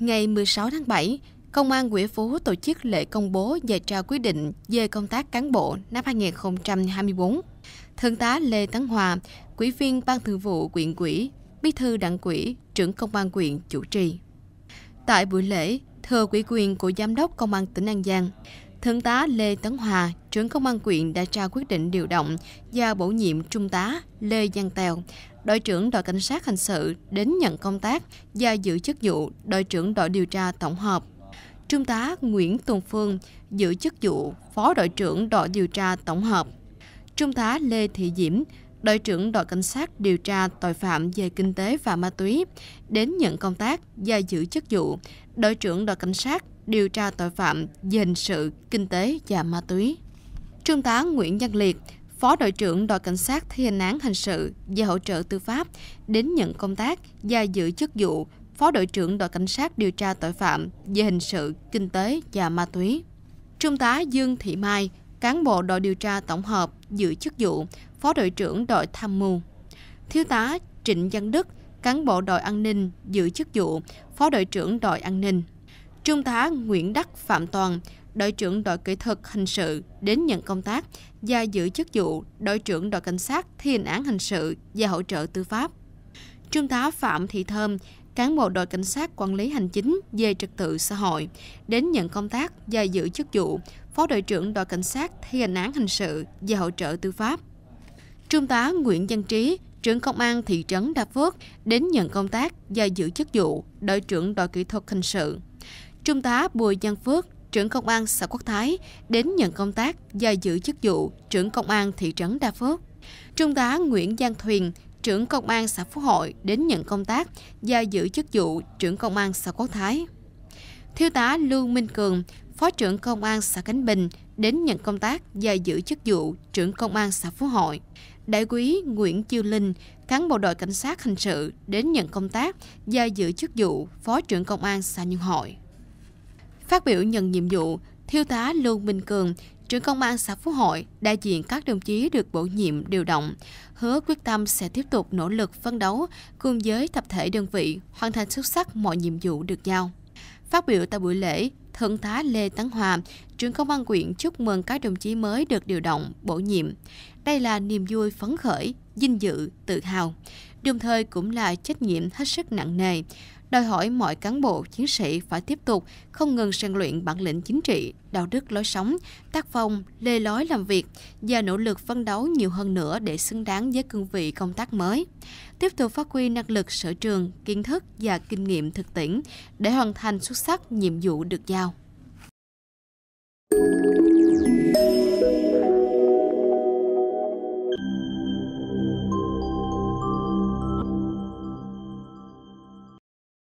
ngày 16 tháng 7, Công an Quỹ Phú tổ chức lễ công bố và trao quyết định về công tác cán bộ năm 2024. Thượng tá Lê Tấn Hòa, Quỹ viên Ban Thường vụ quyện quỹ, Bí thư Đảng quỹ, trưởng Công an quyện chủ trì. Tại buổi lễ, thừa quỹ quyền của Giám đốc Công an tỉnh An Giang, Thượng tá Lê Tấn Hòa, trưởng công an quyện đã trao quyết định điều động và bổ nhiệm Trung tá Lê Giang Tèo, đội trưởng đội cảnh sát hình sự đến nhận công tác và giữ chức vụ đội trưởng đội điều tra tổng hợp. Trung tá Nguyễn Tùng Phương giữ chức vụ phó đội trưởng đội điều tra tổng hợp. Trung tá Lê Thị Diễm, đội trưởng đội cảnh sát điều tra tội phạm về kinh tế và ma túy, đến nhận công tác và giữ chức vụ đội trưởng đội cảnh sát điều tra tội phạm về hình sự, kinh tế và ma túy. Trung tá Nguyễn Văn Liệt, Phó đội trưởng đội cảnh sát thi hành án hình sự và hỗ trợ tư pháp đến nhận công tác và giữ chức vụ Phó đội trưởng đội cảnh sát điều tra tội phạm về hình sự, kinh tế và ma túy. Trung tá Dương Thị Mai, cán bộ đội điều tra tổng hợp giữ chức vụ Phó đội trưởng đội tham mưu. Thiếu tá Trịnh Văn Đức, cán bộ đội an ninh giữ chức vụ Phó đội trưởng đội an ninh. Trung tá Nguyễn Đắc Phạm Toàn, đội trưởng đội kỹ thuật hình sự đến nhận công tác và giữ chức vụ đội trưởng đội cảnh sát thi hành án hình sự và hỗ trợ tư pháp. Trung tá Phạm Thị Thơm, cán bộ đội cảnh sát quản lý hành chính về trật tự xã hội, đến nhận công tác và giữ chức vụ phó đội trưởng đội cảnh sát thi hành án hình sự và hỗ trợ tư pháp. Trung tá Nguyễn Văn Trí, trưởng công an thị trấn Đa Phước, đến nhận công tác và giữ chức vụ đội trưởng đội kỹ thuật hình sự. Trung tá Bùi Văn Phước, trưởng công an xã Quốc Thái, đến nhận công tác và giữ chức vụ trưởng công an thị trấn Đa Phước. Trung tá Nguyễn Giang Thuyền, trưởng công an xã Phú Hội đến nhận công tác và giữ chức vụ trưởng công an xã Quốc Thái. Thiếu tá Lưu Minh Cường, phó trưởng công an xã Cánh Bình đến nhận công tác và giữ chức vụ trưởng công an xã Phú Hội. Đại quý Nguyễn Chiêu Linh, cán bộ đội cảnh sát hình sự đến nhận công tác và giữ chức vụ phó trưởng công an xã Nhân Hội. Phát biểu nhận nhiệm vụ, Thiếu tá Lưu Minh Cường, trưởng công an xã Phú Hội, đại diện các đồng chí được bổ nhiệm điều động, hứa quyết tâm sẽ tiếp tục nỗ lực phấn đấu cùng với tập thể đơn vị hoàn thành xuất sắc mọi nhiệm vụ được giao. Phát biểu tại buổi lễ, Thượng tá Lê Tấn Hòa, trưởng công an quyện chúc mừng các đồng chí mới được điều động, bổ nhiệm. Đây là niềm vui phấn khởi, vinh dự, tự hào đồng thời cũng là trách nhiệm hết sức nặng nề, đòi hỏi mọi cán bộ chiến sĩ phải tiếp tục không ngừng rèn luyện bản lĩnh chính trị, đạo đức lối sống, tác phong, lề lối làm việc và nỗ lực phấn đấu nhiều hơn nữa để xứng đáng với cương vị công tác mới. Tiếp tục phát huy năng lực sở trường, kiến thức và kinh nghiệm thực tiễn để hoàn thành xuất sắc nhiệm vụ được giao.